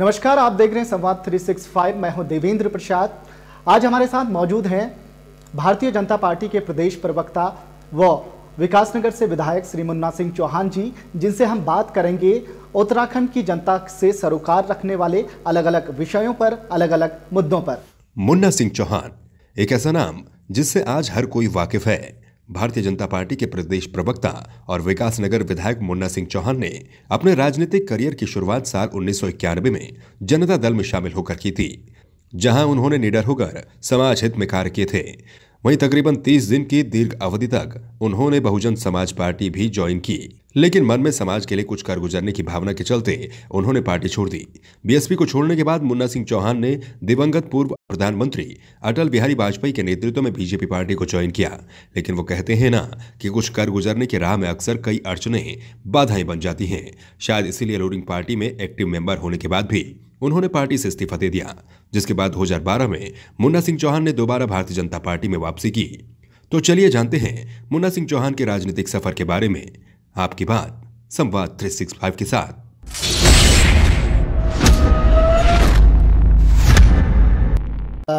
नमस्कार आप देख रहे हैं संवाद 365 मैं हूं देवेंद्र प्रसाद आज हमारे साथ मौजूद हैं भारतीय जनता पार्टी के प्रदेश प्रवक्ता व विकासनगर से विधायक श्री मुन्ना सिंह चौहान जी जिनसे हम बात करेंगे उत्तराखंड की जनता से सरोकार रखने वाले अलग अलग विषयों पर अलग अलग मुद्दों पर मुन्ना सिंह चौहान एक ऐसा नाम जिससे आज हर कोई वाकिफ है भारतीय जनता पार्टी के प्रदेश प्रवक्ता और विकास नगर विधायक मुन्ना सिंह चौहान ने अपने राजनीतिक करियर की शुरुआत साल उन्नीस में जनता दल में शामिल होकर की थी जहां उन्होंने निडर होकर समाज हित में कार्य किए थे वहीं तकरीबन 30 दिन की दीर्घ अवधि तक उन्होंने बहुजन समाज पार्टी भी ज्वाइन की लेकिन मन में समाज के लिए कुछ कर गुजरने की भावना के चलते उन्होंने पार्टी छोड़ दी बीएसपी को छोड़ने के बाद मुन्ना सिंह चौहान ने दिवंगत पूर्व प्रधानमंत्री अटल बिहारी वाजपेयी के नेतृत्व में बीजेपी पार्टी को ज्वाइन किया लेकिन वो कहते हैं ना कि कुछ कर गुजरने की राह में अक्सर कई अड़चने बाधाएं बन जाती हैं शायद इसीलिए रूलिंग पार्टी में एक्टिव मेंबर होने के बाद भी उन्होंने पार्टी से इस्तीफा दे दिया जिसके बाद 2012 में मुन्ना सिंह चौहान ने दोबारा भारतीय जनता पार्टी में वापसी की तो चलिए जानते हैं मुन्ना सिंह चौहान के राजनीतिक सफर के बारे में आपकी बात संवाद थ्री के साथ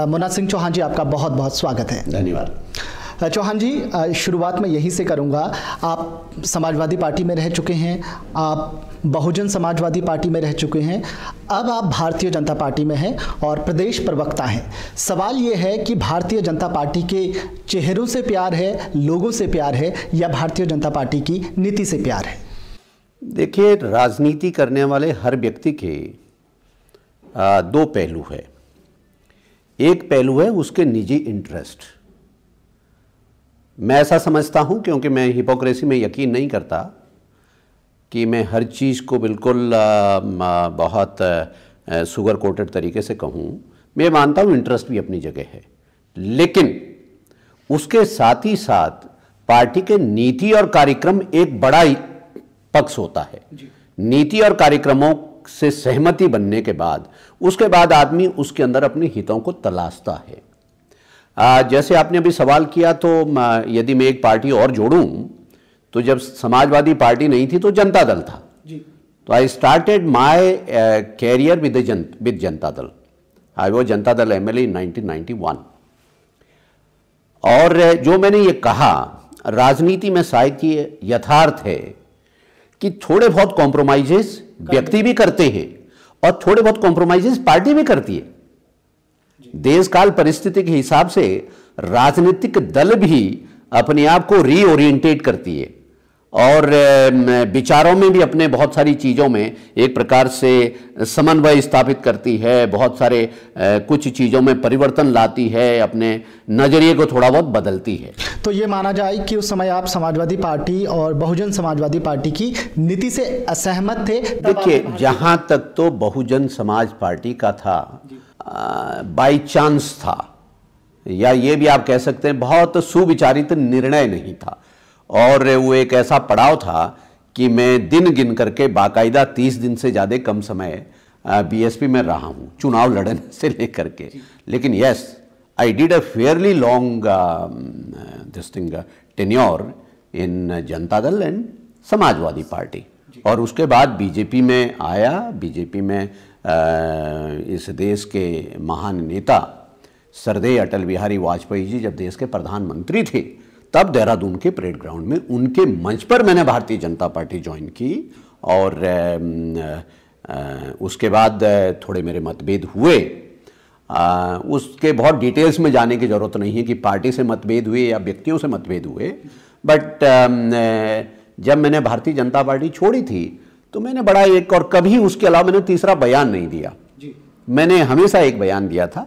मुन्ना सिंह चौहान जी आपका बहुत बहुत स्वागत है धन्यवाद चौहान जी शुरुआत में यही से करूँगा आप समाजवादी पार्टी में रह चुके हैं आप बहुजन समाजवादी पार्टी में रह चुके हैं अब आप भारतीय जनता पार्टी में हैं और प्रदेश प्रवक्ता हैं सवाल ये है कि भारतीय जनता पार्टी के चेहरों से प्यार है लोगों से प्यार है या भारतीय जनता पार्टी की नीति से प्यार है देखिए राजनीति करने वाले हर व्यक्ति के दो पहलू है एक पहलू है उसके निजी इंटरेस्ट मैं ऐसा समझता हूँ क्योंकि मैं हिपोक्रेसी में यकीन नहीं करता कि मैं हर चीज़ को बिल्कुल बहुत सुगर कोटेड तरीके से कहूँ मैं मानता हूँ इंटरेस्ट भी अपनी जगह है लेकिन उसके साथ ही साथ पार्टी के नीति और कार्यक्रम एक बड़ा पक्ष होता है नीति और कार्यक्रमों से सहमति बनने के बाद उसके बाद आदमी उसके अंदर अपने हितों को तलाशता है जैसे आपने अभी सवाल किया तो यदि मैं एक पार्टी और जोड़ूं तो जब समाजवादी पार्टी नहीं थी तो जनता दल था जी तो I started my career with Jan with Janata Dal आई वो जनता दल एम एल इन और जो मैंने ये कहा राजनीति में शायद ये यथार्थ है कि थोड़े बहुत कॉम्प्रोमाइजेस व्यक्ति भी करते हैं और थोड़े बहुत कॉम्प्रोमाइजेस पार्टी भी करती है देश काल परिस्थिति के हिसाब से राजनीतिक दल भी अपने आप को रीओरिएंटेट करती है और विचारों में भी अपने बहुत सारी चीज़ों में एक प्रकार से समन्वय स्थापित करती है बहुत सारे कुछ चीज़ों में परिवर्तन लाती है अपने नज़रिए को थोड़ा बहुत बदलती है तो ये माना जाए कि उस समय आप समाजवादी पार्टी और बहुजन समाजवादी पार्टी की नीति से असहमत थे देखिए जहाँ तक तो बहुजन समाज पार्टी का था बाय चांस था या ये भी आप कह सकते हैं बहुत सुविचारित निर्णय नहीं था और वो एक ऐसा पड़ाव था कि मैं दिन गिन करके बाकायदा तीस दिन से ज़्यादा कम समय बीएसपी में रहा हूँ चुनाव लड़ने से लेकर के लेकिन yes I did a fairly long this thing tenure in Janata Dal and Samajwadi party और उसके बाद बीजेपी में आया बीजेपी में इस देश के महान नेता सरदे अटल बिहारी वाजपेयी जी जब देश के प्रधानमंत्री थे तब देहरादून के परेड ग्राउंड में उनके मंच पर मैंने भारतीय जनता पार्टी ज्वाइन की और उसके बाद थोड़े मेरे मतभेद हुए आ, उसके बहुत डिटेल्स में जाने की ज़रूरत नहीं है कि पार्टी से मतभेद हुए या व्यक्तियों से मतभेद हुए बट जब मैंने भारतीय जनता पार्टी छोड़ी थी तो मैंने बड़ा एक और कभी उसके अलावा मैंने तीसरा बयान नहीं दिया जी। मैंने हमेशा एक बयान दिया था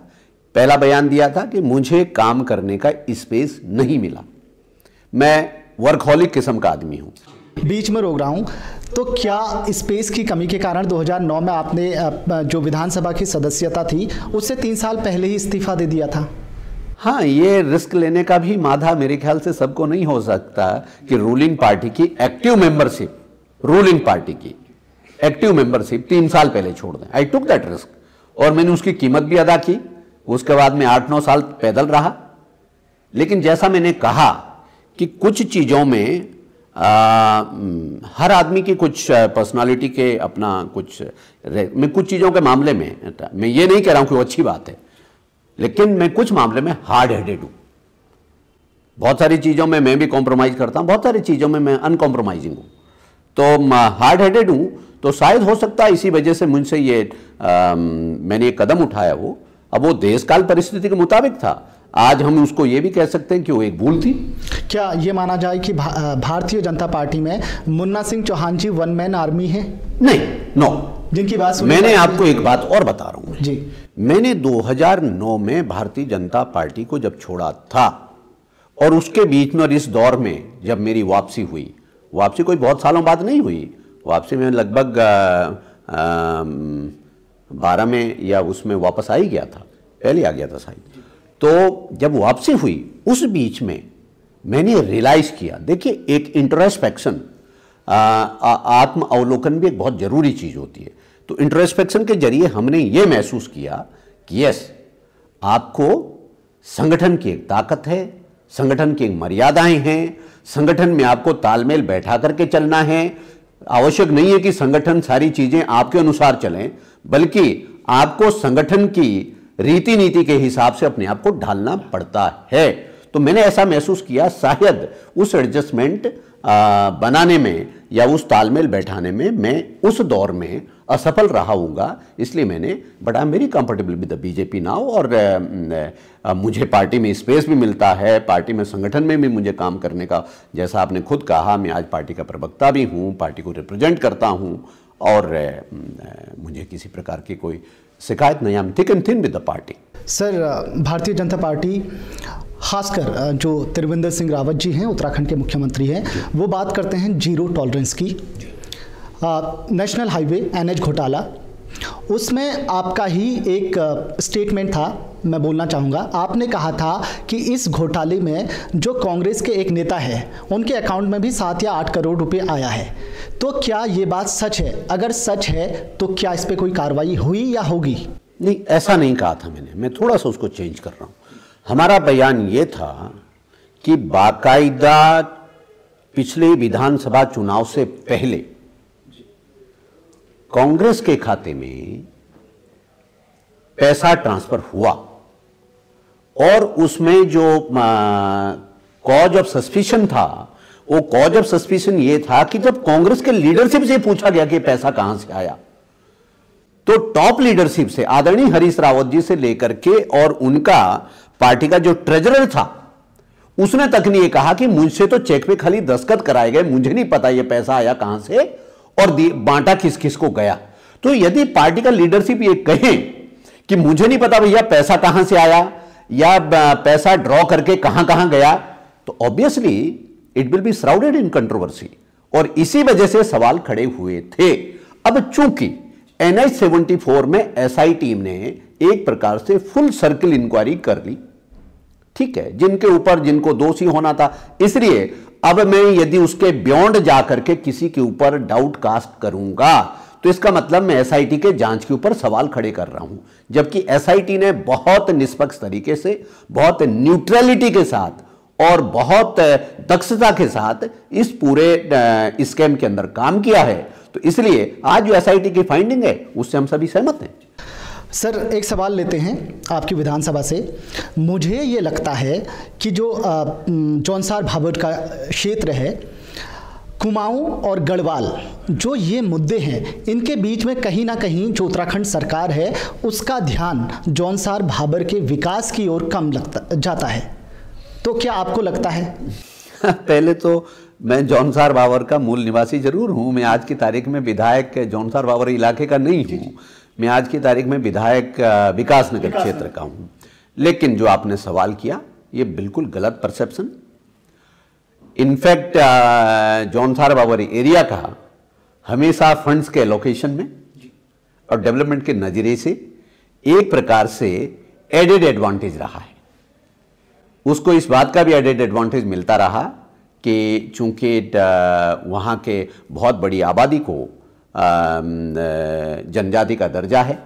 पहला बयान दिया था कि मुझे काम करने का स्पेस नहीं मिला मैं वर्कहॉलिक किस्म का आदमी हूँ बीच में रोक रहा हूँ तो क्या स्पेस की कमी के कारण 2009 में आपने जो विधानसभा की सदस्यता थी उससे तीन साल पहले ही इस्तीफा दे दिया था हाँ ये रिस्क लेने का भी माधा मेरे ख्याल से सबको नहीं हो सकता कि रूलिंग पार्टी की एक्टिव मेंबरशिप रूलिंग पार्टी की एक्टिव मेंबरशिप तीन साल पहले छोड़ दें आई टुक दैट रिस्क और मैंने उसकी कीमत भी अदा की उसके बाद में आठ नौ साल पैदल रहा लेकिन जैसा मैंने कहा कि कुछ चीज़ों में आ, हम्म, हर आदमी की कुछ पर्सनालिटी के अपना कुछ मैं कुछ चीज़ों के मामले में मैं ये नहीं कह रहा हूँ कि वो अच्छी बात है लेकिन मैं कुछ मामले में हार्ड हेडेड हूँ बहुत सारी चीज़ों में मैं भी कॉम्प्रोमाइज़ करता हूँ बहुत सारी चीज़ों में मैं अनकॉम्प्रोमाइजिंग हूँ तो हार्ड हेडेड हूँ तो शायद हो सकता है इसी वजह से मुझसे ये आ, मैंने ये कदम उठाया वो अब वो देश काल परिस्थिति के मुताबिक था आज हम उसको ये भी कह सकते हैं कि वो एक भूल थी क्या ये माना जाए कि भा, भारतीय जनता पार्टी में Munna Singh Chauhan ji one man army है नहीं नो जिनकी बात मैंने आपको एक बात और बता रहा हूँ जी मैंने 2009 में भारतीय जनता पार्टी को जब छोड़ा था और उसके बीच में और इस दौर में जब मेरी वापसी हुई वापसी कोई बहुत सालों बाद नहीं हुई वापसी में लगभग बारह में या उसमें वापस आ ही गया था पहले आ गया था शायद तो जब वापसी हुई उस बीच में मैंने रियलाइज किया देखिए एक इंट्रोस्पेक्शन आत्म अवलोकन भी एक बहुत ज़रूरी चीज़ होती है तो इंट्रोस्पेक्शन के जरिए हमने ये महसूस किया कि यस आपको संगठन की एक ताकत है संगठन की एक मर्यादाएं हैं संगठन में आपको तालमेल बैठा करके चलना है आवश्यक नहीं है कि संगठन सारी चीजें आपके अनुसार चलें बल्कि आपको संगठन की रीति नीति के हिसाब से अपने आप को ढालना पड़ता है तो मैंने ऐसा महसूस किया शायद उस एडजस्टमेंट बनाने में या उस तालमेल बैठाने में मैं उस दौर में असफल रहा हूँ इसलिए मैंने but I am very comfortable with the BJP now और मुझे पार्टी में स्पेस भी मिलता है पार्टी में संगठन में भी मुझे काम करने का जैसा आपने खुद कहा मैं आज पार्टी का प्रवक्ता भी हूँ पार्टी को रिप्रेजेंट करता हूँ और मुझे किसी प्रकार की कोई शिकायत नहीं I am thick and thin with the party sir Bharatiya Janata party खासकर जो त्रिवेंद्र सिंह रावत जी हैं उत्तराखंड के मुख्यमंत्री हैं वो बात करते हैं जीरो टॉलरेंस की नेशनल हाईवे एन घोटाला उसमें आपका ही एक स्टेटमेंट था मैं बोलना चाहूँगा आपने कहा था कि इस घोटाले में जो कांग्रेस के एक नेता है उनके अकाउंट में भी सात या आठ करोड़ रुपए आया है तो क्या ये बात सच है अगर सच है तो क्या इस पर कोई कार्रवाई हुई या होगी नहीं ऐसा नहीं कहा था मैंने मैं थोड़ा सा उसको चेंज कर रहा हूँ हमारा बयान ये था कि बाकायदा पिछले विधानसभा चुनाव से पहले कांग्रेस के खाते में पैसा ट्रांसफर हुआ और उसमें जो कॉज ऑफ सस्पिशन था वो कॉज ऑफ सस्पिशन ये था कि जब कांग्रेस के लीडरशिप से पूछा गया कि पैसा कहां से आया तो टॉप लीडरशिप से आदरणीय हरीश रावत जी से लेकर के और उनका पार्टी का जो ट्रेजरर था उसने तक नहीं कहा कि मुझसे तो चेक पे खाली दस्तखत कराए गए मुझे नहीं पता ये पैसा आया कहां से और बांटा किस किस को गया तो यदि पार्टी का लीडरशिप ये कहे कि मुझे नहीं पता भैया पैसा कहां से आया या पैसा ड्रॉ करके कहां कहां गया तो obviously it will be surrounded in controversy और इसी वजह से सवाल खड़े हुए थे अब चूंकि एनआई सेवेंटी फोर में एसआई टीम ने एक प्रकार से फुल सर्किल इंक्वायरी कर ली ठीक है जिनके ऊपर जिनको दोषी होना था इसलिए अब मैं यदि उसके बियॉन्ड जा करके किसी के ऊपर डाउट कास्ट करूंगा तो इसका मतलब मैं एस के जांच के ऊपर सवाल खड़े कर रहा हूं जबकि एस ने बहुत निष्पक्ष तरीके से बहुत न्यूट्रलिटी के साथ और बहुत दक्षता के साथ इस पूरे स्कैम के अंदर काम किया है तो इसलिए आज जो एस की फाइंडिंग है उससे हम सभी सहमत हैं सर एक सवाल लेते हैं आपकी विधानसभा से मुझे ये लगता है कि जो जौनसार भाभट का क्षेत्र है कुमाऊं और गढ़वाल जो ये मुद्दे हैं इनके बीच में कहीं ना कहीं जो उत्तराखंड सरकार है उसका ध्यान जौनसार भाबर के विकास की ओर कम लगता जाता है तो क्या आपको लगता है पहले तो मैं जौनसार भाबर का मूल निवासी जरूर हूँ मैं आज की तारीख में विधायक जौनसार भाबर इलाके का नहीं हूँ मैं आज की तारीख में विधायक विकास नगर क्षेत्र का हूँ लेकिन जो आपने सवाल किया ये बिल्कुल गलत perception in fact Jaunsar Babri area का हमेशा फंड्स के एलोकेशन में और डेवलपमेंट के नज़रिए से एक प्रकार से एडेड एडवांटेज रहा है उसको इस बात का भी एडेड एडवांटेज मिलता रहा कि चूंकि वहाँ के बहुत बड़ी आबादी को जनजाति का दर्जा है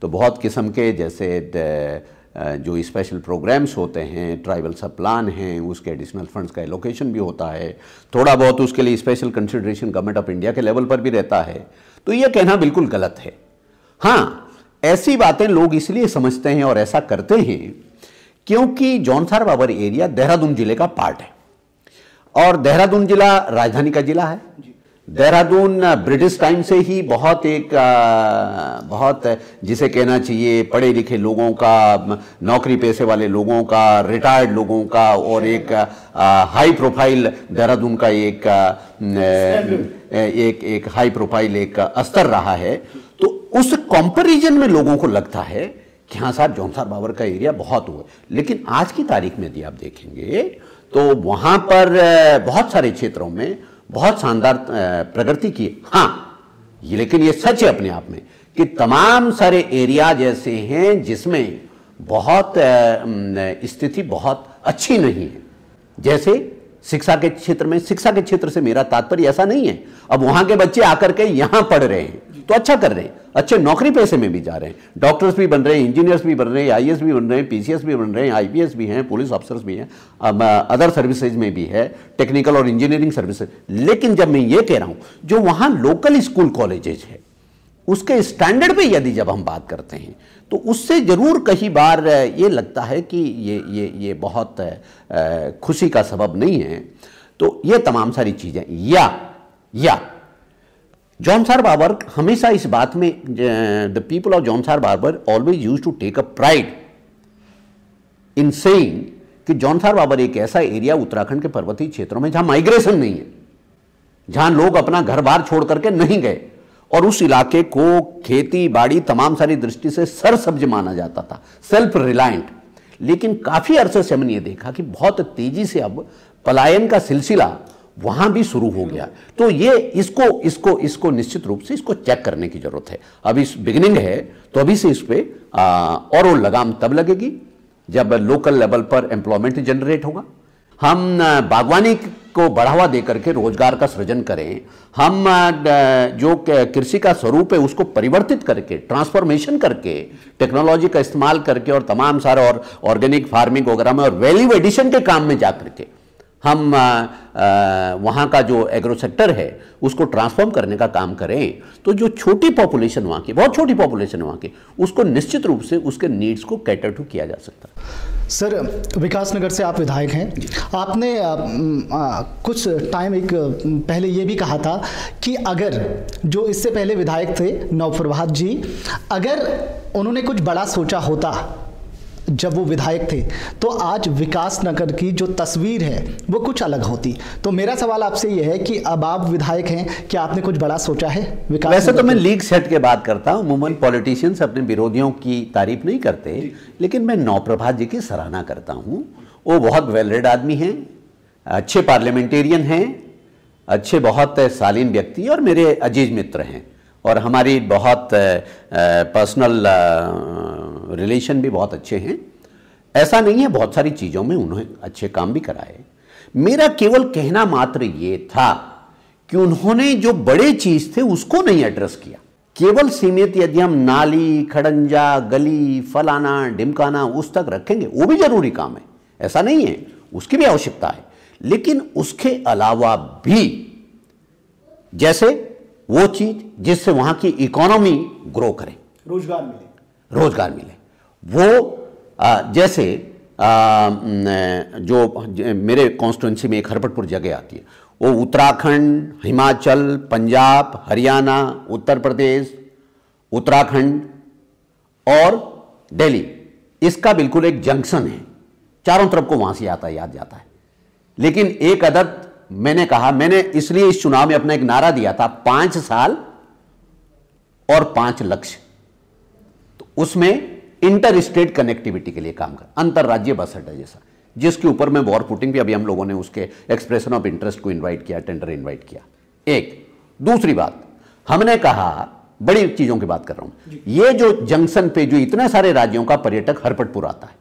तो बहुत किस्म के जैसे जो स्पेशल प्रोग्राम्स होते हैं ट्राइबल सब प्लान हैं उसके एडिशनल फंड्स का एलोकेशन भी होता है थोड़ा बहुत उसके लिए special consideration government of India के लेवल पर भी रहता है तो ये कहना बिल्कुल गलत है हाँ ऐसी बातें लोग इसलिए समझते हैं और ऐसा करते हैं क्योंकि जौनसार बाबर एरिया देहरादून जिले का पार्ट है और देहरादून जिला राजधानी का जिला है देहरादून ब्रिटिश टाइम से ही बहुत एक बहुत जिसे कहना चाहिए पढ़े लिखे लोगों का नौकरी पैसे वाले लोगों का रिटायर्ड लोगों का और एक हाई प्रोफाइल देहरादून का एक एक एक हाई प्रोफाइल एक स्तर रहा है तो उस कंपैरिजन में लोगों को लगता है कि हाँ साहब जौनसार बाबर का एरिया बहुत हुआ लेकिन आज की तारीख में यदि आप देखेंगे तो वहाँ पर बहुत सारे क्षेत्रों में बहुत शानदार प्रगति की हाँ ये लेकिन ये सच है अपने आप में कि तमाम सारे एरियाज ऐसे हैं जिसमें बहुत स्थिति बहुत अच्छी नहीं है जैसे शिक्षा के क्षेत्र में शिक्षा के क्षेत्र से मेरा तात्पर्य ऐसा नहीं है अब वहां के बच्चे आकर के यहां पढ़ रहे हैं तो अच्छा कर रहे हैं अच्छे नौकरी पैसे में भी जा रहे हैं डॉक्टर्स भी बन रहे हैं इंजीनियर्स भी बन रहे हैं आई भी बन रहे हैं पी भी बन रहे हैं आई भी हैं पुलिस ऑफिसर्स भी हैं अदर सर्विसेज में भी है टेक्निकल और इंजीनियरिंग सर्विसेज लेकिन जब मैं ये कह रहा हूँ जो वहाँ लोकल स्कूल कॉलेजेज है उसके स्टैंडर्ड पे यदि जब हम बात करते हैं तो उससे ज़रूर कई बार ये लगता है कि ये ये ये बहुत खुशी का सबब नहीं है तो ये तमाम सारी चीज़ें या या John बाबर हमेशा इस बात में the people of Jaunsar Babar always use to take a pride in saying कि जॉन सार बाबर एक ऐसा एरिया उत्तराखंड के पर्वतीय क्षेत्रों में जहां माइग्रेशन नहीं है जहां लोग अपना घर बार छोड़ करके नहीं गए और उस इलाके को खेती बाड़ी तमाम सारी दृष्टि से सरसब्ज माना जाता था सेल्फ रिलायंट लेकिन काफ़ी अरसे से हमने ये देखा कि बहुत तेजी से अब पलायन का सिलसिला वहां भी शुरू हो गया तो ये इसको इसको इसको निश्चित रूप से इसको चेक करने की ज़रूरत है अभी बिगिनिंग है तो अभी से इस पर और वो लगाम तब लगेगी जब लोकल लेवल पर एम्प्लॉयमेंट जनरेट होगा हम बागवानी को बढ़ावा देकर के रोजगार का सृजन करें हम जो कृषि का स्वरूप है उसको परिवर्तित करके ट्रांसफॉर्मेशन करके टेक्नोलॉजी का इस्तेमाल करके और तमाम सारे और ऑर्गेनिक फार्मिंग वगैरह में और वैल्यू एडिशन के काम में जा करके हम वहाँ का जो एग्रो सेक्टर है उसको ट्रांसफॉर्म करने का काम करें तो जो छोटी पॉपुलेशन वहाँ की बहुत छोटी पॉपुलेशन वहाँ की उसको निश्चित रूप से उसके नीड्स को कैटर टू किया जा सकता है सर विकास नगर से आप विधायक हैं आपने आ, आ, कुछ टाइम एक पहले ये भी कहा था कि अगर जो इससे पहले विधायक थे नवप्रभात जी अगर उन्होंने कुछ बड़ा सोचा होता जब वो विधायक थे तो आज विकास नगर की जो तस्वीर है वो कुछ अलग होती तो मेरा सवाल आपसे ये है कि अब आप विधायक हैं क्या आपने कुछ बड़ा सोचा है विकास वैसे तो मैं लीग सेट के बात करता हूँ उमूमन पॉलिटिशियंस अपने विरोधियों की तारीफ नहीं करते लेकिन मैं नौप्रभा जी की सराहना करता हूँ वो बहुत वेलरेड आदमी हैं अच्छे पार्लियामेंटेरियन हैं अच्छे बहुत शालीन व्यक्ति और मेरे अजीज मित्र हैं और हमारी बहुत पर्सनल रिलेशन भी बहुत अच्छे हैं ऐसा नहीं है बहुत सारी चीज़ों में उन्होंने अच्छे काम भी कराए मेरा केवल कहना मात्र ये था कि उन्होंने जो बड़े चीज़ थे उसको नहीं एड्रेस किया केवल सीमित यदि हम नाली खड़ंजा गली फलाना ढिमकाना उस तक रखेंगे वो भी जरूरी काम है ऐसा नहीं है उसकी भी आवश्यकता है लेकिन उसके अलावा भी जैसे वो चीज जिससे वहां की इकोनॉमी ग्रो करे रोजगार मिले रोजगार मिले वो आ, जैसे आ, जो मेरे कॉन्स्टिट्यूंसी में एक हरपटपुर जगह आती है वो उत्तराखंड हिमाचल पंजाब हरियाणा उत्तर प्रदेश उत्तराखंड और दिल्ली इसका बिल्कुल एक जंक्शन है चारों तरफ को वहां से यातायात जाता है लेकिन एक अदद मैंने कहा मैंने इसलिए इस चुनाव में अपना एक नारा दिया था पांच साल और पांच लक्ष्य तो उसमें इंटर स्टेट कनेक्टिविटी के लिए काम कर अंतर्राज्यीय बस अड्डा जैसा जिसके ऊपर मैं वॉर फुटिंग भी अभी हम लोगों ने उसके एक्सप्रेशन ऑफ इंटरेस्ट को इन्वाइट किया टेंडर इन्वाइट किया एक दूसरी बात हमने कहा बड़ी चीजों की बात कर रहा हूं ये जो जंक्शन पे जो इतने सारे राज्यों का पर्यटक हरपटपुर आता है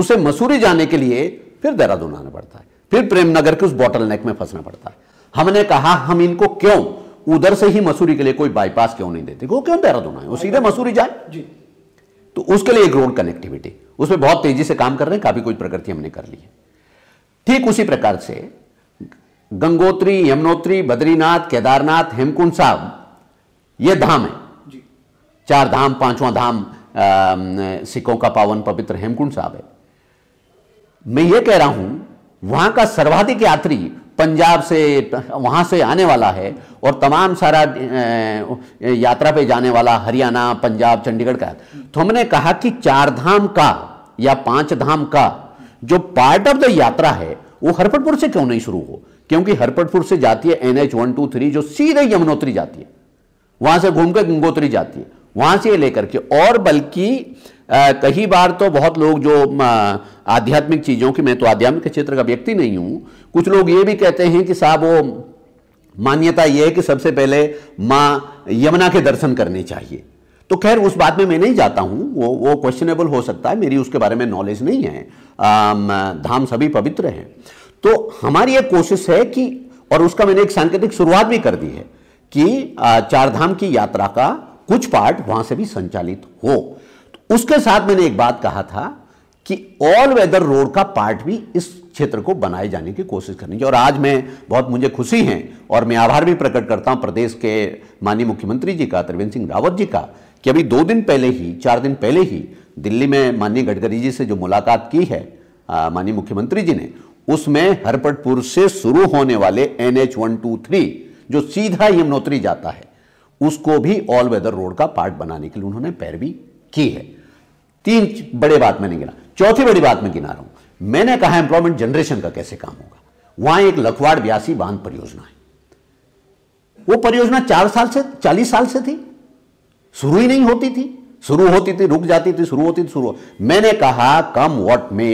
उसे मसूरी जाने के लिए फिर देहरादून आना पड़ता है फिर प्रेमनगर के उस बॉटल नेक में फंसना पड़ता है हमने कहा हम इनको क्यों उधर से ही मसूरी के लिए कोई बाईपास क्यों नहीं देते वो क्यों देहरादून आए वो सीधे मसूरी जाए तो उसके लिए एक रोड कनेक्टिविटी उसमें बहुत तेजी से काम कर रहे हैं काफी कुछ प्रगति हमने कर ली है ठीक उसी प्रकार से गंगोत्री यमुनोत्री बद्रीनाथ केदारनाथ हेमकुंड साहब ये धाम है चार धाम पांचवा धाम सिखों का पावन पवित्र हेमकुंड साहब है मैं ये कह रहा हूं वहां का सर्वाधिक यात्री पंजाब से वहाँ से आने वाला है और तमाम सारा यात्रा पे जाने वाला हरियाणा पंजाब चंडीगढ़ का तो हमने कहा कि चार धाम का या पांच धाम का जो पार्ट ऑफ द यात्रा है वो हरपटपुर से क्यों नहीं शुरू हो क्योंकि हरपटपुर से जाती है N H one two three जो सीधे यमुनोत्री जाती है वहां से घूम के गंगोत्री जाती है वहां से लेकर के और बल्कि कई बार तो बहुत लोग जो आध्यात्मिक चीज़ों की मैं तो आध्यात्मिक क्षेत्र का व्यक्ति नहीं हूँ कुछ लोग ये भी कहते हैं कि साहब वो मान्यता ये है कि सबसे पहले माँ यमुना के दर्शन करने चाहिए तो खैर उस बात में मैं नहीं जाता हूँ वो वो क्वेश्चनेबल हो सकता है मेरी उसके बारे में नॉलेज नहीं है धाम सभी पवित्र हैं तो हमारी एक कोशिश है कि और उसका मैंने एक सांकेतिक शुरुआत भी कर दी है कि चारधाम की यात्रा का कुछ पार्ट वहाँ से भी संचालित हो उसके साथ मैंने एक बात कहा था कि ऑल वेदर रोड का पार्ट भी इस क्षेत्र को बनाए जाने की कोशिश करनी चाहिए और आज मैं बहुत मुझे खुशी है और मैं आभार भी प्रकट करता हूं प्रदेश के माननीय मुख्यमंत्री जी का त्रिवेंद्र सिंह रावत जी का कि अभी दो दिन पहले ही चार दिन पहले ही दिल्ली में माननीय गडकरी जी से जो मुलाकात की है माननीय मुख्यमंत्री जी ने उसमें हरपटपुर से शुरू होने वाले N H one two three जो सीधा यमुनोत्री जाता है उसको भी ऑल वेदर रोड का पार्ट बनाने के लिए उन्होंने पैरवी की है तीन बड़े बात मैंने गिना चौथी बड़ी बात मैं गिना रहा हूं मैंने कहा एम्प्लॉयमेंट जनरेशन का कैसे काम होगा वहां एक लखवाड़ ब्यासी बांध परियोजना है वो परियोजना चार साल से चालीस साल से थी शुरू ही नहीं होती थी शुरू होती थी रुक जाती थी शुरू होती थी शुरू मैंने कहा कम वॉट में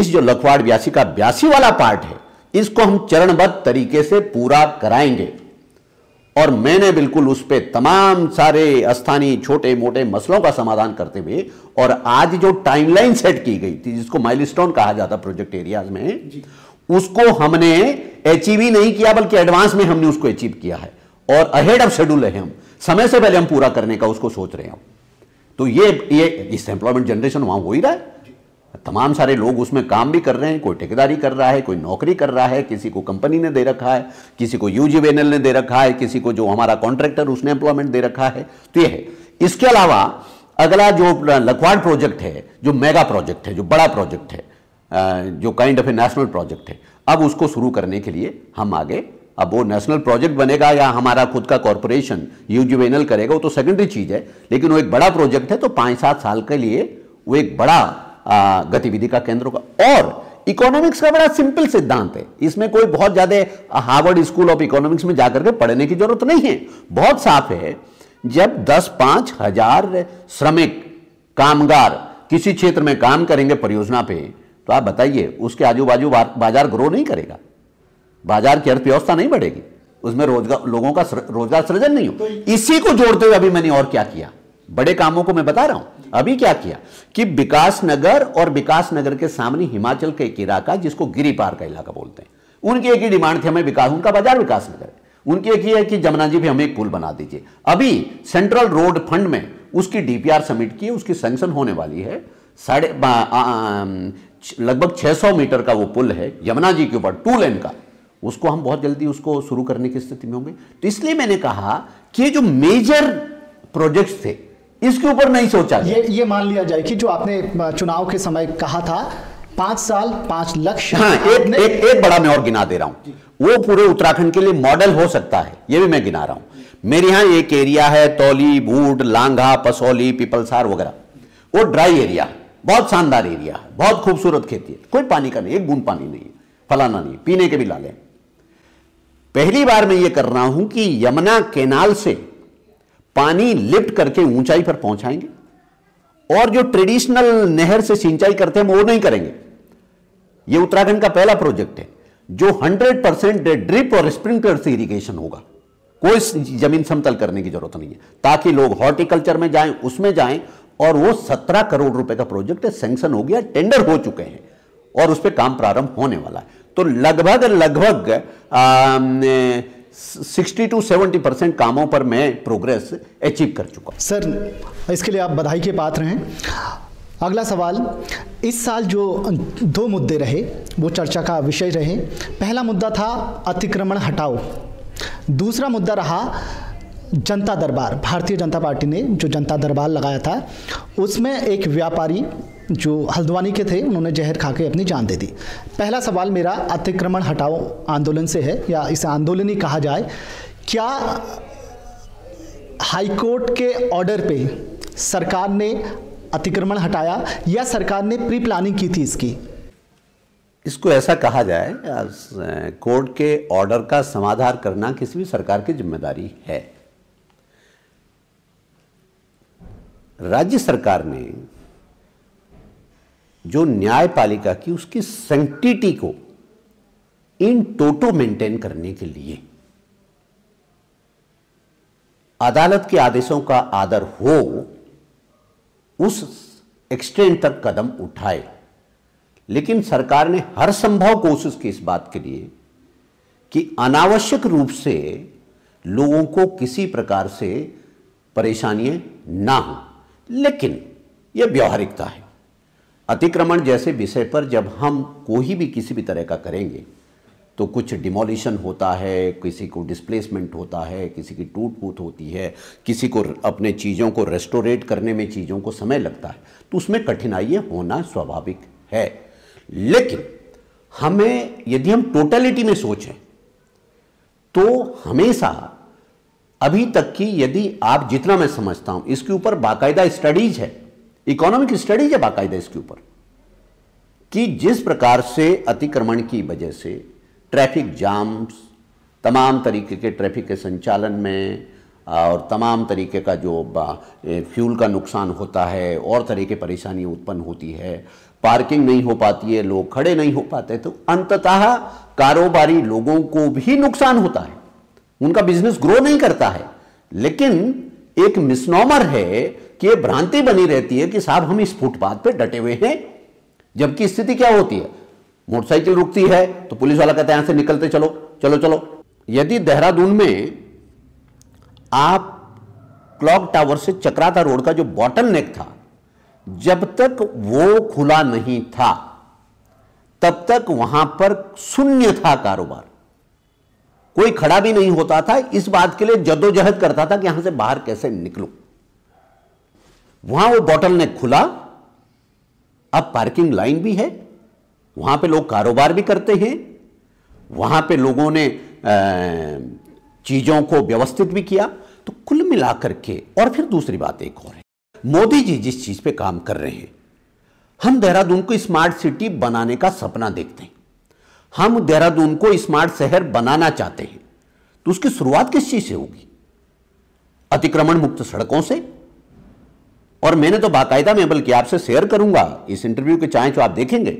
इस जो लखवाड़ ब्यासी का ब्यासी वाला पार्ट है इसको हम चरणबद्ध तरीके से पूरा कराएंगे और मैंने बिल्कुल उस पर तमाम सारे स्थानीय छोटे मोटे मसलों का समाधान करते हुए और आज जो टाइमलाइन सेट की गई थी जिसको माइलस्टोन कहा जाता प्रोजेक्ट एरियाज में उसको हमने अचीव ही नहीं किया बल्कि एडवांस में हमने उसको अचीव किया है और अहेड ऑफ शेड्यूल है हम समय से पहले हम पूरा करने का उसको सोच रहे हैं तो ये ये इस एम्प्लॉयमेंट जनरेशन वहां हो ही रहा है तमाम सारे लोग उसमें काम भी कर रहे हैं कोई ठेकेदारी कर रहा है कोई नौकरी कर रहा है किसी को कंपनी ने दे रखा है किसी को यू ने दे रखा है किसी को जो हमारा कॉन्ट्रैक्टर उसने एम्प्लॉयमेंट दे रखा है तो यह है इसके अलावा अगला जो लखवाड़ प्रोजेक्ट है जो मेगा प्रोजेक्ट है जो बड़ा प्रोजेक्ट है जो kind of a national project है अब उसको शुरू करने के लिए हम आगे अब वो नेशनल प्रोजेक्ट बनेगा या हमारा खुद का कॉरपोरेशन यूजुवेनल करेगा वो तो सेकेंडरी चीज़ है लेकिन वो एक बड़ा प्रोजेक्ट है तो पांच सात साल के लिए वो एक बड़ा गतिविधि का केंद्र होगा और इकोनॉमिक्स का बड़ा सिंपल सिद्धांत है इसमें कोई बहुत ज्यादा हार्वर्ड स्कूल ऑफ इकोनॉमिक्स में जाकर के पढ़ने की जरूरत नहीं है बहुत साफ है जब दस पांच हजार श्रमिक कामगार किसी क्षेत्र में काम करेंगे परियोजना पे तो आप बताइए उसके आजू बाजू बाजार ग्रो नहीं करेगा बाजार की अर्थव्यवस्था नहीं बढ़ेगी उसमें रोजगार लोगों का रोजगार सृजन नहीं हो तो इसी को जोड़ते हुए अभी मैंने और क्या किया बड़े कामों को मैं बता रहा हूं अभी क्या किया कि विकास नगर और विकास नगर के सामने हिमाचल का एक इलाका जिसको गिरी पार का इलाका बोलते हैं उनकी एक ही डिमांड थी हमें विकास उनका बाजार विकास नगर है उनकी एक ही है कि जमुना जी भी हमें एक पुल बना दीजिए अभी सेंट्रल रोड फंड में उसकी डीपीआर सबमिट की उसकी सेंक्शन होने वाली है साढ़े लगभग 600 मीटर का वो पुल है यमुना जी के ऊपर टू लेन का उसको हम बहुत जल्दी उसको शुरू करने की स्थिति में होंगे तो इसलिए मैंने कहा कि जो मेजर प्रोजेक्ट्स थे इसके ऊपर नहीं सोचा ये ये मान लिया जाए कि जो आपने चुनाव के समय कहा था पांच साल पांच लक्ष्य हाँ एक, एक, एक बड़ा मैं और गिना दे रहा हूं वो पूरे उत्तराखंड के लिए मॉडल हो सकता है ये भी मैं गिना रहा हूं मेरे यहां एक एरिया है तौली बूट लांगा पसौली पिपलसार वगैरह वो ड्राई एरिया बहुत शानदार एरिया है बहुत खूबसूरत खेती है कोई पानी का नहीं एक बूंद पानी नहीं है फलाना नहीं पीने के भी लाले पहली बार मैं ये कर रहा हूं कि यमुना केनाल से पानी लिफ्ट करके ऊंचाई पर पहुंचाएंगे और जो ट्रेडिशनल नहर से सिंचाई करते हैं वो नहीं करेंगे ये उत्तराखंड का पहला प्रोजेक्ट है जो 100 परसेंट ड्रिप और स्प्रिंकलर से इरिगेशन होगा कोई जमीन समतल करने की जरूरत नहीं है ताकि लोग हॉर्टिकल्चर में जाएं उसमें जाएं और वो 17 करोड़ रुपए का प्रोजेक्ट सेंक्शन हो गया टेंडर हो चुके हैं और उस पर काम प्रारंभ होने वाला है तो लगभग लगभग सिक्सटी टू सेवेंटी परसेंट कामों पर मैं प्रोग्रेस अचीव कर चुका सर इसके लिए आप बधाई के पात्र हैं अगला सवाल इस साल जो दो मुद्दे रहे वो चर्चा का विषय रहे पहला मुद्दा था अतिक्रमण हटाओ दूसरा मुद्दा रहा जनता दरबार भारतीय जनता पार्टी ने जो जनता दरबार लगाया था उसमें एक व्यापारी जो हल्द्वानी के थे उन्होंने जहर खा के अपनी जान दे दी पहला सवाल मेरा अतिक्रमण हटाओ आंदोलन से है या इसे आंदोलन ही कहा जाए क्या हाईकोर्ट के ऑर्डर पे सरकार ने अतिक्रमण हटाया या सरकार ने प्री प्लानिंग की थी इसकी इसको ऐसा कहा जाए कोर्ट के ऑर्डर का समाधान करना किसी भी सरकार की जिम्मेदारी है राज्य सरकार ने जो न्यायपालिका की उसकी सेंटिटी को इन टोटो मेंटेन करने के लिए अदालत के आदेशों का आदर हो उस एक्सटेंड तक कदम उठाए लेकिन सरकार ने हर संभव कोशिश की इस बात के लिए कि अनावश्यक रूप से लोगों को किसी प्रकार से परेशानियां ना हों लेकिन यह व्यवहारिकता है अतिक्रमण जैसे विषय पर जब हम कोई भी किसी भी तरह का करेंगे तो कुछ डिमोलिशन होता है किसी को डिस्प्लेसमेंट होता है किसी की टूट फूट होती है किसी को अपने चीज़ों को रेस्टोरेट करने में चीज़ों को समय लगता है तो उसमें कठिनाइयाँ होना स्वाभाविक है लेकिन हमें यदि हम टोटलिटी में सोचें तो हमेशा अभी तक की यदि आप जितना मैं समझता हूँ इसके ऊपर बाकायदा स्टडीज़ है इकोनॉमिक स्टडीज है बाकायदा इसके ऊपर कि जिस प्रकार से अतिक्रमण की वजह से ट्रैफिक जाम्स तमाम तरीके के ट्रैफिक के संचालन में और तमाम तरीके का जो फ्यूल का नुकसान होता है और तरह की परेशानी उत्पन्न होती है पार्किंग नहीं हो पाती है लोग खड़े नहीं हो पाते तो अंततः कारोबारी लोगों को भी नुकसान होता है उनका बिजनेस ग्रो नहीं करता है लेकिन एक मिसनोमर है कि ये भ्रांति बनी रहती है कि साहब हम इस फुटपाथ पे डटे हुए हैं जबकि स्थिति क्या होती है मोटरसाइकिल रुकती है तो पुलिस वाला कहता है यहां से निकलते चलो चलो चलो यदि देहरादून में आप क्लॉक टावर से चक्राता रोड का जो बॉटल नेक था जब तक वो खुला नहीं था तब तक वहां पर शून्य था कारोबार कोई खड़ा भी नहीं होता था इस बात के लिए जद्दोजहद करता था कि यहां से बाहर कैसे निकलूं वहां वो बॉटल ने खुला अब पार्किंग लाइन भी है वहां पे लोग कारोबार भी करते हैं वहां पे लोगों ने चीजों को व्यवस्थित भी किया तो कुल मिलाकर के और फिर दूसरी बात एक और है मोदी जी जिस चीज पे काम कर रहे हैं हम देहरादून को स्मार्ट सिटी बनाने का सपना देखते हैं हम देहरादून को स्मार्ट शहर बनाना चाहते हैं तो उसकी शुरुआत किस चीज से होगी अतिक्रमण मुक्त सड़कों से और मैंने तो बाकायदा मैं बल्कि आपसे शेयर करूंगा इस इंटरव्यू के चाहे आप देखेंगे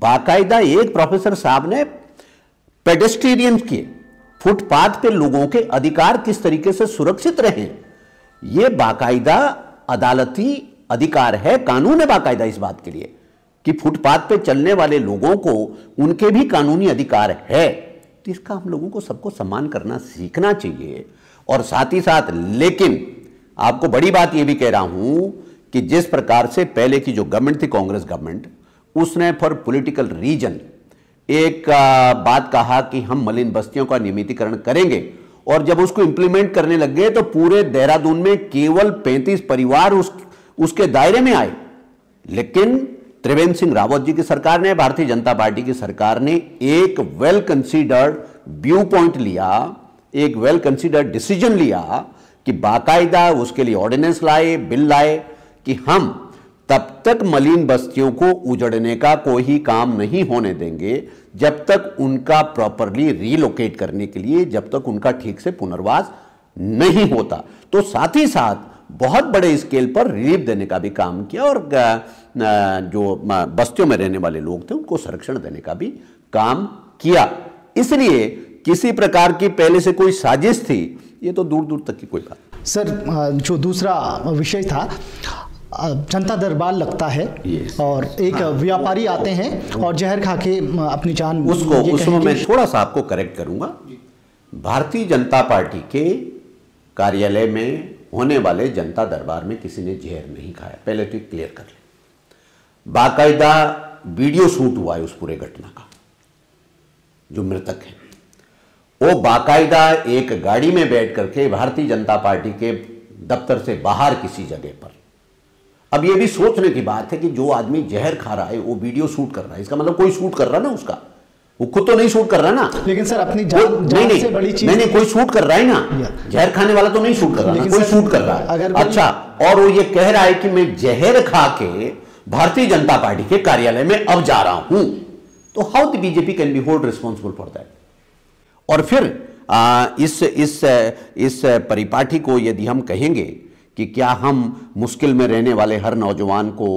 बाकायदा एक प्रोफेसर साहब ने पेडेस्टेरियन के फुटपाथ पे लोगों के अधिकार किस तरीके से सुरक्षित रहे ये बाकायदा अदालती अधिकार है कानून है बाकायदा इस बात के लिए कि फुटपाथ पे चलने वाले लोगों को उनके भी कानूनी अधिकार है तो इसका हम लोगों को सबको सम्मान करना सीखना चाहिए और साथ ही साथ लेकिन आपको बड़ी बात यह भी कह रहा हूं कि जिस प्रकार से पहले की जो गवर्नमेंट थी कांग्रेस गवर्नमेंट उसने फॉर पॉलिटिकल रीजन एक बात कहा कि हम मलिन बस्तियों का नियमितीकरण करेंगे और जब उसको इंप्लीमेंट करने लग गए तो पूरे देहरादून में केवल 35 परिवार उस उसके दायरे में आए लेकिन त्रिवेंद्र सिंह रावत जी की सरकार ने भारतीय जनता पार्टी की सरकार ने एक वेल कंसीडर्ड व्यू पॉइंट लिया एक वेल कंसीडर्ड डिसीजन लिया कि बाकायदा उसके लिए ऑर्डिनेंस लाए बिल लाए कि हम तब तक मलिन बस्तियों को उजड़ने का कोई काम नहीं होने देंगे जब तक उनका प्रॉपरली रीलोकेट करने के लिए जब तक उनका ठीक से पुनर्वास नहीं होता तो साथ ही साथ बहुत बड़े स्केल पर रिलीफ देने का भी काम किया और जो बस्तियों में रहने वाले लोग थे उनको संरक्षण देने का भी काम किया इसलिए किसी प्रकार की पहले से कोई साजिश थी ये तो दूर दूर तक की कोई बात सर जो दूसरा विषय था जनता दरबार लगता है और एक हाँ, व्यापारी आते हैं और जहर खा के अपनी जान उसको उसमें मैं थोड़ा सा आपको करेक्ट करूंगा भारतीय जनता पार्टी के कार्यालय में होने वाले जनता दरबार में किसी ने जहर नहीं खाया पहले तो क्लियर कर लें बाकायदा वीडियो शूट हुआ है उस पूरे घटना का जो मृतक है वो बाकायदा एक गाड़ी में बैठ करके भारतीय जनता पार्टी के दफ्तर से बाहर किसी जगह पर अब ये भी सोचने की बात है कि जो आदमी जहर खा रहा है वो वीडियो शूट कर रहा है इसका मतलब कोई शूट कर रहा है ना उसका वो खुद तो नहीं शूट कर रहा ना लेकिन सर अपनी जान, जान नहीं, से बड़ी चीज नहीं नहीं कोई शूट कर रहा है ना जहर खाने वाला तो नहीं शूट कर रहा ना कोई शूट कर रहा है अच्छा और वो ये कह रहा है कि मैं जहर खा के भारतीय जनता पार्टी के कार्यालय में अब जा रहा हूं तो how the BJP can be hold responsible for that और फिर आ, इस इस इस परिपाटी को यदि हम कहेंगे कि क्या हम मुश्किल में रहने वाले हर नौजवान को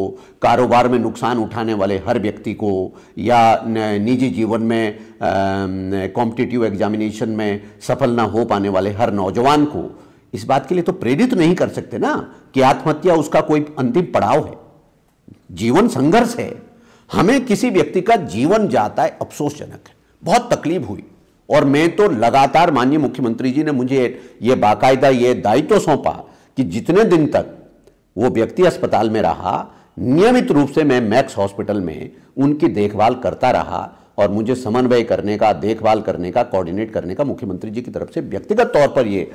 कारोबार में नुकसान उठाने वाले हर व्यक्ति को या निजी जीवन में कॉम्पिटिटिव एग्जामिनेशन में सफल ना हो पाने वाले हर नौजवान को इस बात के लिए तो प्रेरित नहीं कर सकते ना कि आत्महत्या उसका कोई अंतिम पड़ाव है जीवन संघर्ष है हमें किसी व्यक्ति का जीवन जाता है अफसोसजनक है बहुत तकलीफ हुई और मैं तो लगातार माननीय मुख्यमंत्री जी ने मुझे ये बाकायदा ये दायित्व तो सौंपा कि जितने दिन तक वो व्यक्ति अस्पताल में रहा नियमित रूप से मैं मैक्स हॉस्पिटल में उनकी देखभाल करता रहा और मुझे समन्वय करने का देखभाल करने का कोऑर्डिनेट करने का मुख्यमंत्री जी की तरफ से व्यक्तिगत तौर पर ये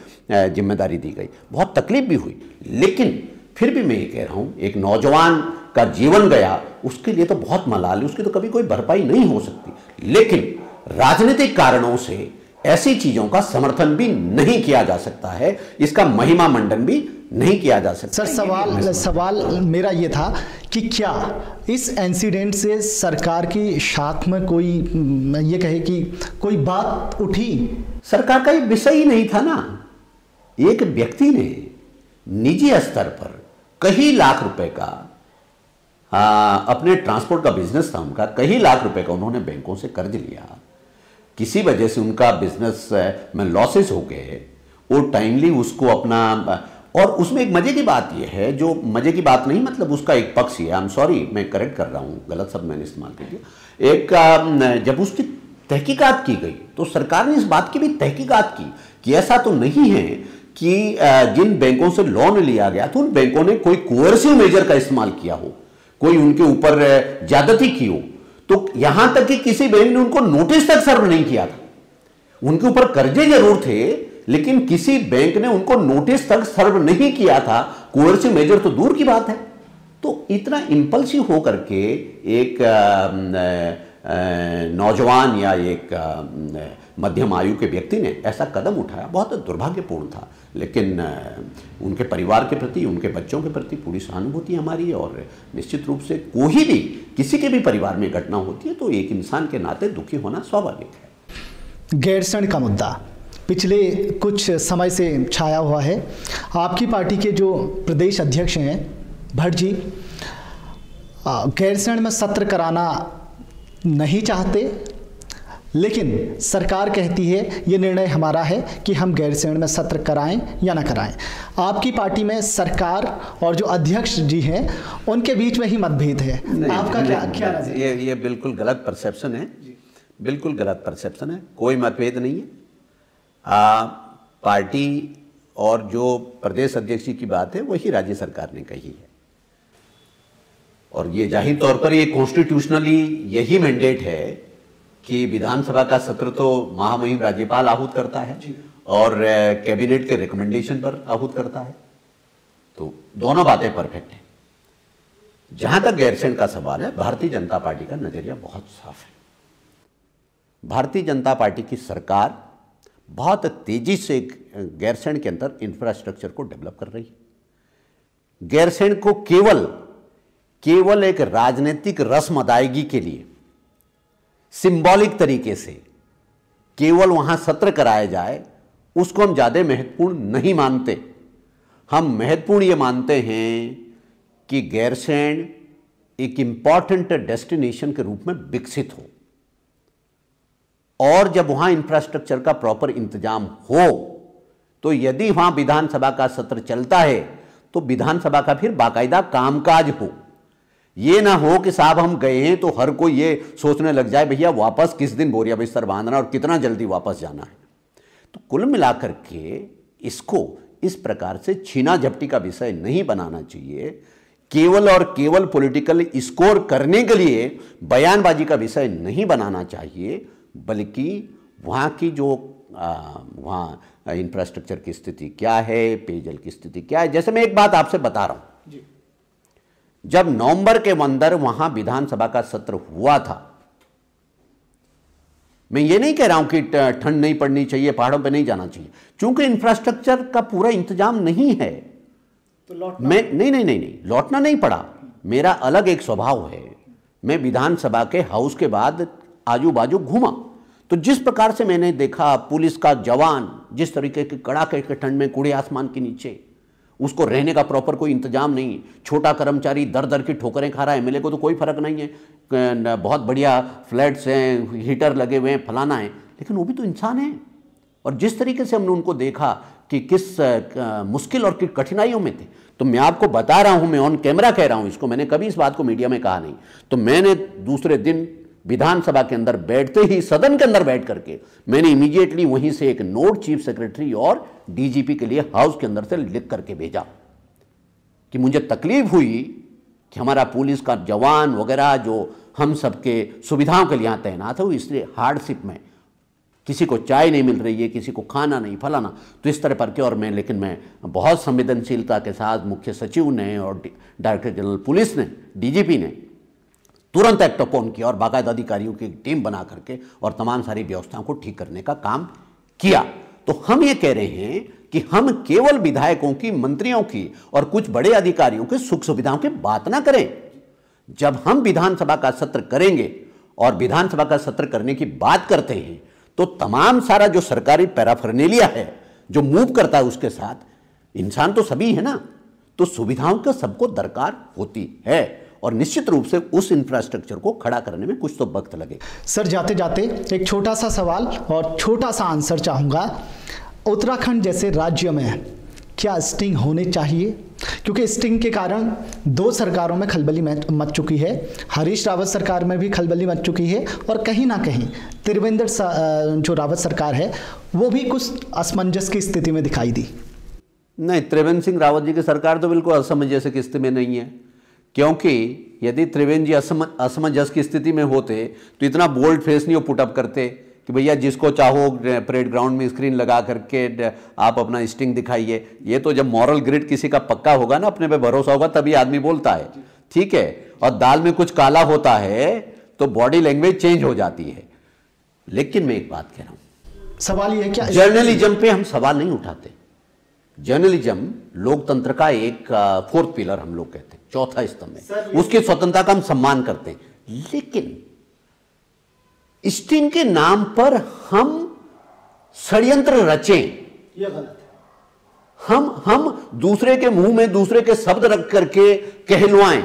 जिम्मेदारी दी गई बहुत तकलीफ भी हुई लेकिन फिर भी मैं ये कह रहा हूँ एक नौजवान का जीवन गया उसके लिए तो बहुत मलाल उसकी तो कभी कोई भरपाई नहीं हो सकती लेकिन राजनीतिक कारणों से ऐसी चीजों का समर्थन भी नहीं किया जा सकता है इसका महिमा मंडन भी नहीं किया जा सकता सर सवाल सवाल मेरा यह था कि क्या इस इंसिडेंट से सरकार की शाख में कोई ये कहे कि कोई बात उठी सरकार का ये विषय ही नहीं था ना एक व्यक्ति ने निजी स्तर पर कई लाख रुपए का आ, अपने ट्रांसपोर्ट का बिजनेस था उनका कई लाख रुपए का उन्होंने बैंकों से कर्ज लिया किसी वजह से उनका बिजनेस में लॉसेस हो गए वो टाइमली उसको अपना और उसमें एक मज़े की बात यह है जो मज़े की बात नहीं मतलब उसका एक पक्ष ही है आई एम सॉरी मैं करेक्ट कर रहा हूँ गलत शब्द मैंने इस्तेमाल कर दिया एक जब उसकी तहकीकात की गई तो सरकार ने इस बात की भी तहकीकात की कि ऐसा तो नहीं है कि जिन बैंकों से लोन लिया गया तो उन बैंकों ने कोई कोर्सिव मेजर का इस्तेमाल किया हो कोई उनके ऊपर ज़्यादती की हो तो यहां तक कि किसी बैंक ने उनको नोटिस तक सर्व नहीं किया था उनके ऊपर कर्जे जरूर थे लेकिन किसी बैंक ने उनको नोटिस तक सर्व नहीं किया था कोर्सी मेजर तो दूर की बात है तो इतना इंपल्सिव हो करके एक नौजवान या एक मध्यम आयु के व्यक्ति ने ऐसा कदम उठाया बहुत दुर्भाग्यपूर्ण था लेकिन उनके परिवार के प्रति उनके बच्चों के प्रति पूरी सहानुभूति हमारी है और निश्चित रूप से कोई भी किसी के भी परिवार में घटना होती है तो एक इंसान के नाते दुखी होना स्वाभाविक है गैरसण का मुद्दा पिछले कुछ समय से छाया हुआ है आपकी पार्टी के जो प्रदेश अध्यक्ष हैं भट्ट जी गैरसैन में सत्र कराना नहीं चाहते लेकिन सरकार कहती है ये निर्णय हमारा है कि हम गैर में सत्र कराएं या ना कराएं आपकी पार्टी में सरकार और जो अध्यक्ष जी हैं उनके बीच में ही मतभेद है आपका क्या क्या ये ये बिल्कुल गलत परसेप्शन है बिल्कुल गलत परसेप्शन है कोई मतभेद नहीं है आ, पार्टी और जो प्रदेश अध्यक्ष जी की बात है वही राज्य सरकार ने कही है और ये जाहिर तौर पर ये कॉन्स्टिट्यूशनली यही मैंडेट है कि विधानसभा का सत्र तो महामहिम राज्यपाल आहूत करता है और कैबिनेट के रिकमेंडेशन पर आहूत करता है तो दोनों बातें परफेक्ट हैं जहां तक गैरसैन का सवाल है भारतीय जनता पार्टी का नजरिया बहुत साफ है भारतीय जनता पार्टी की सरकार बहुत तेजी से गैरसैन के अंदर इंफ्रास्ट्रक्चर को डेवलप कर रही है गैरसैंण को केवल केवल एक राजनीतिक रस्म अदायगी के लिए सिंबॉलिक तरीके से केवल वहां सत्र कराया जाए उसको हम ज़्यादा महत्वपूर्ण नहीं मानते हम महत्वपूर्ण ये मानते हैं कि गैरसैण एक इम्पॉर्टेंट डेस्टिनेशन के रूप में विकसित हो और जब वहां इंफ्रास्ट्रक्चर का प्रॉपर इंतजाम हो तो यदि वहां विधानसभा का सत्र चलता है तो विधानसभा का फिर बाकायदा कामकाज हो ये ना हो कि साहब हम गए हैं तो हर कोई ये सोचने लग जाए भैया वापस किस दिन बोरिया बिस्तर बांधना और कितना जल्दी वापस जाना है तो कुल मिलाकर के इसको इस प्रकार से छीना झपटी का विषय नहीं बनाना चाहिए केवल और केवल पॉलिटिकल स्कोर करने के लिए बयानबाजी का विषय नहीं बनाना चाहिए बल्कि वहाँ की जो वहाँ इंफ्रास्ट्रक्चर की स्थिति क्या है पेयजल की स्थिति क्या है जैसे मैं एक बात आपसे बता रहा हूँ जब नवंबर के अंदर वहां विधानसभा का सत्र हुआ था मैं ये नहीं कह रहा हूं कि ठंड नहीं पड़नी चाहिए पहाड़ों पे नहीं जाना चाहिए क्योंकि इंफ्रास्ट्रक्चर का पूरा इंतजाम नहीं है तो लौटना मैं नहीं नहीं नहीं नहीं लौटना नहीं पड़ा मेरा अलग एक स्वभाव है मैं विधानसभा के हाउस के बाद आजू बाजू घूमा तो जिस प्रकार से मैंने देखा पुलिस का जवान जिस तरीके की कड़ाके के ठंड में कूड़े आसमान के नीचे उसको रहने का प्रॉपर कोई इंतजाम नहीं है छोटा कर्मचारी दर दर की ठोकरें खा रहा है एमएलए को तो कोई फर्क नहीं है बहुत बढ़िया फ्लैट्स हैं हीटर लगे हुए हैं फलाना है लेकिन वो भी तो इंसान है और जिस तरीके से हमने उनको देखा कि किस मुश्किल और कठिनाइयों में थे तो मैं आपको बता रहा हूँ मैं ऑन कैमरा कह रहा हूँ इसको मैंने कभी इस बात को मीडिया में कहा नहीं तो मैंने दूसरे दिन विधानसभा के अंदर बैठते ही सदन के अंदर बैठ करके मैंने इमीडिएटली वहीं से एक नोट चीफ सेक्रेटरी और डीजीपी के लिए हाउस के अंदर से लिख करके भेजा कि मुझे तकलीफ हुई कि हमारा पुलिस का जवान वगैरह जो हम सबके सुविधाओं के लिए यहाँ तैनात है वो इसलिए हार्डशिप में किसी को चाय नहीं मिल रही है किसी को खाना नहीं फलाना तो इस तरह पर के और मैं लेकिन मैं बहुत संवेदनशीलता के साथ मुख्य सचिव ने और डायरेक्टर जनरल पुलिस ने डीजीपी ने तुरंत एक्ट अपॉन किया और बाकायदा अधिकारियों की टीम बना करके और तमाम सारी व्यवस्थाओं को ठीक करने का काम किया तो हम ये कह रहे हैं कि हम केवल विधायकों की मंत्रियों की और कुछ बड़े अधिकारियों के सुख सुविधाओं की बात ना करें जब हम विधानसभा का सत्र करेंगे और विधानसभा का सत्र करने की बात करते हैं तो तमाम सारा जो सरकारी पैराफर्नेलिया है जो मूव करता है उसके साथ इंसान तो सभी है ना तो सुविधाओं का सबको दरकार होती है और निश्चित रूप से उस इंफ्रास्ट्रक्चर को खड़ा करने में कुछ तो वक्त लगे सर जाते जाते एक छोटा सा सवाल और छोटा सा आंसर चाहूँगा उत्तराखंड जैसे राज्य में क्या स्टिंग होने चाहिए क्योंकि स्टिंग के कारण दो सरकारों में खलबली मच चुकी है हरीश रावत सरकार में भी खलबली मच चुकी है और कहीं ना कहीं त्रिवेंद्र जो रावत सरकार है वो भी कुछ असमंजस की स्थिति में दिखाई दी नहीं त्रिवेंद्र सिंह रावत जी की सरकार तो बिल्कुल असमंजस की स्थिति में नहीं है क्योंकि यदि त्रिवेंद्र जी असम असमंजस की स्थिति में होते तो इतना बोल्ड फेस नहीं वो पुटअप करते कि भैया जिसको चाहो परेड ग्राउंड में स्क्रीन लगा करके आप अपना स्टिंग दिखाइए ये तो जब मॉरल ग्रिड किसी का पक्का होगा ना अपने पे भरोसा होगा तभी आदमी बोलता है ठीक है और दाल में कुछ काला होता है तो बॉडी लैंग्वेज चेंज हो जाती है लेकिन मैं एक बात कह रहा हूं सवाल ये क्या जर्नलिज्म पे हम सवाल नहीं उठाते जर्नलिज्म लोकतंत्र का एक फोर्थ पिलर हम लोग कहते हैं चौथा स्तंभ है उसकी स्वतंत्रता का हम सम्मान करते हैं लेकिन स्टिंग के नाम पर हम षड्यंत्र रचें गलत है हम हम दूसरे के मुंह में दूसरे के शब्द रख करके कहलवाएं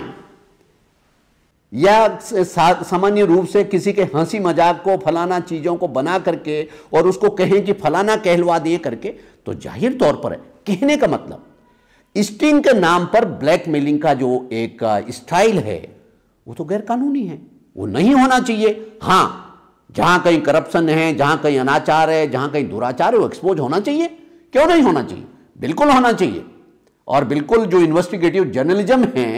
या सामान्य रूप से किसी के हंसी मजाक को फलाना चीज़ों को बना करके और उसको कहें कि फलाना कहलवा दिए करके तो जाहिर तौर पर है कहने का मतलब स्टिंग के नाम पर ब्लैकमेलिंग का जो एक स्टाइल है वो तो गैरकानूनी है वो नहीं होना चाहिए हां जहां कहीं करप्शन है जहां कहीं अनाचार है जहां कहीं दुराचार है वो एक्सपोज होना चाहिए क्यों नहीं होना चाहिए बिल्कुल होना चाहिए और बिल्कुल जो इन्वेस्टिगेटिव जर्नलिज्म है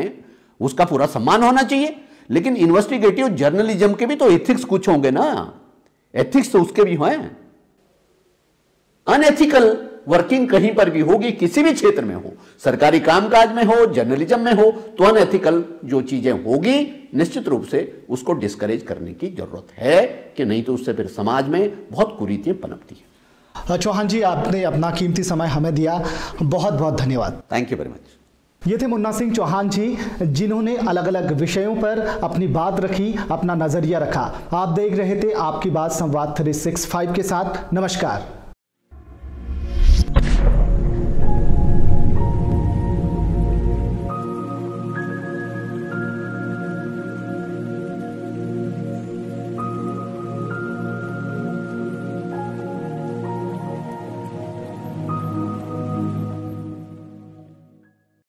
उसका पूरा सम्मान होना चाहिए लेकिन इन्वेस्टिगेटिव जर्नलिज्म के भी तो एथिक्स कुछ होंगे ना एथिक्स तो उसके भी हैं अनएथिकल वर्किंग कहीं पर भी होगी किसी भी क्षेत्र में हो सरकारी कामकाज में हो जर्नलिज्म में हो तो अनएथिकल जो चीजें होगी निश्चित रूप से उसको डिस्करेज करने की जरूरत है कि नहीं तो उससे फिर समाज में बहुत कुरीतियां पनपती है चौहान जी आपने अपना कीमती समय हमें दिया बहुत बहुत धन्यवाद थैंक यू वेरी मच ये थे मुन्ना सिंह चौहान जी जिन्होंने अलग अलग विषयों पर अपनी बात रखी अपना नज़रिया रखा आप देख रहे थे आपकी बात संवाद थ्री सिक्स फाइव के साथ नमस्कार